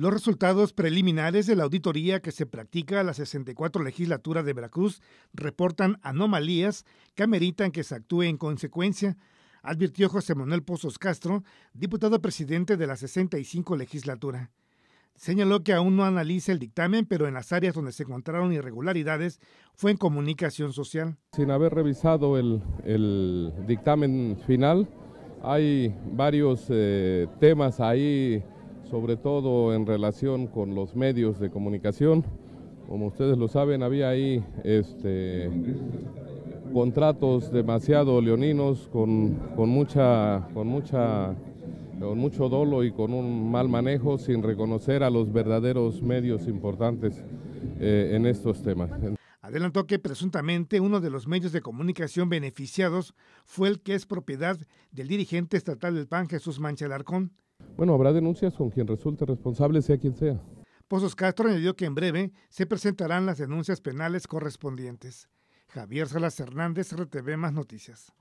Los resultados preliminares de la auditoría que se practica a la 64 legislatura de Veracruz reportan anomalías que ameritan que se actúe en consecuencia, advirtió José Manuel Pozos Castro, diputado presidente de la 65 legislatura. Señaló que aún no analiza el dictamen, pero en las áreas donde se encontraron irregularidades fue en comunicación social. Sin haber revisado el, dictamen final, hay varios eh, temas ahí sobre todo en relación con los medios de comunicación. Como ustedes lo saben, había ahí este, contratos demasiado leoninos con, mucha, con, mucha, con mucho dolo y con un mal manejo sin reconocer a los verdaderos medios importantes eh, en estos temas. Adelantó que presuntamente uno de los medios de comunicación beneficiados fue el que es propiedad del dirigente estatal del PAN, Jesús Mancha Arcón. Bueno, habrá denuncias con quien resulte responsable, sea quien sea. Pozos Castro añadió que en breve se presentarán las denuncias penales correspondientes. Javier Salas Hernández, RTV Más Noticias.